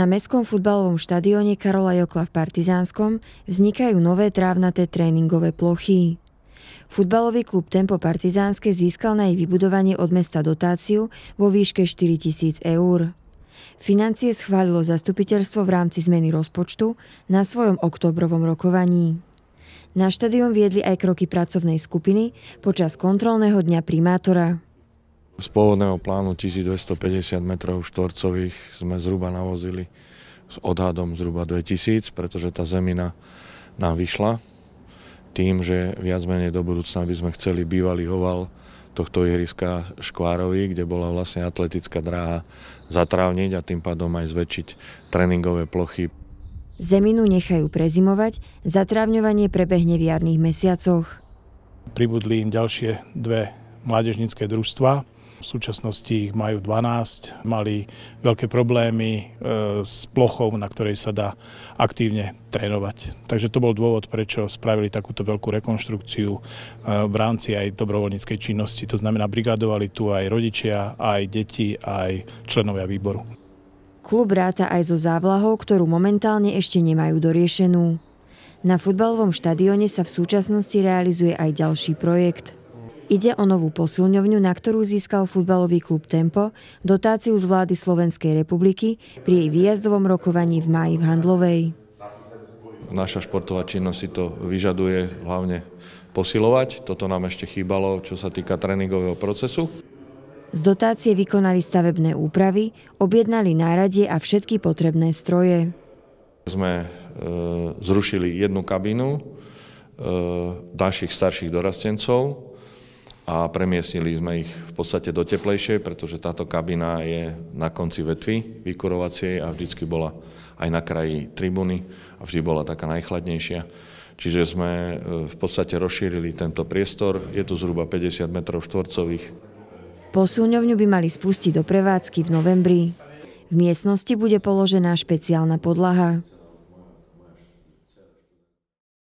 Na Mestskom futbalovom štadióne Karola Jokla v Partizánskom vznikajú nové trávnaté tréningové plochy. Futbalový klub Tempo Partizánske získal na jej vybudovanie od mesta dotáciu vo výške 4000 eur. Financie schválilo zastupiteľstvo v rámci zmeny rozpočtu na svojom oktobrovom rokovaní. Na štadión viedli aj kroky pracovnej skupiny počas kontrolného dňa primátora. Z pôvodného plánu 1250 m štvorcových sme zhruba navozili s odhadom zhruba 2000, pretože tá zemina nám vyšla tým, že viac menej do budúcna by sme chceli bývalý oval tohto ihriska Škvárovi, kde bola vlastne atletická dráha zatrávniť a tým pádom aj zväčšiť tréningové plochy. Zeminu nechajú prezimovať, zatrávňovanie prebehne v jarných mesiacoch. Pribudli im ďalšie dve mládežnické družstva, v súčasnosti ich majú 12, mali veľké problémy e, s plochou, na ktorej sa dá aktívne trénovať. Takže to bol dôvod, prečo spravili takúto veľkú rekonštrukciu e, v rámci aj dobrovoľníckej činnosti. To znamená, brigadovali tu aj rodičia, aj deti, aj členovia výboru. Klub ráta aj so závlahou, ktorú momentálne ešte nemajú doriešenú. Na futbalovom štadióne sa v súčasnosti realizuje aj ďalší projekt – Ide o novú posilňovňu, na ktorú získal futbalový klub Tempo dotáciu z vlády Slovenskej republiky pri jej výjazdovom rokovaní v maji v Handlovej. Naša športová činnosť si to vyžaduje hlavne posilovať. Toto nám ešte chýbalo, čo sa týka tréningového procesu. Z dotácie vykonali stavebné úpravy, objednali náradie a všetky potrebné stroje. Sme e, zrušili jednu kabínu e, našich starších dorastencov, a premiestnili sme ich v podstate do teplejšej, pretože táto kabina je na konci vetvy vykurovacej a vždycky bola aj na kraji tribuny a vždy bola taká najchladnejšia. Čiže sme e, v podstate rozšírili tento priestor, je tu zhruba 50 m štvorcových. Posúňovňu by mali spustiť do prevádzky v novembri. V miestnosti bude položená špeciálna podlaha.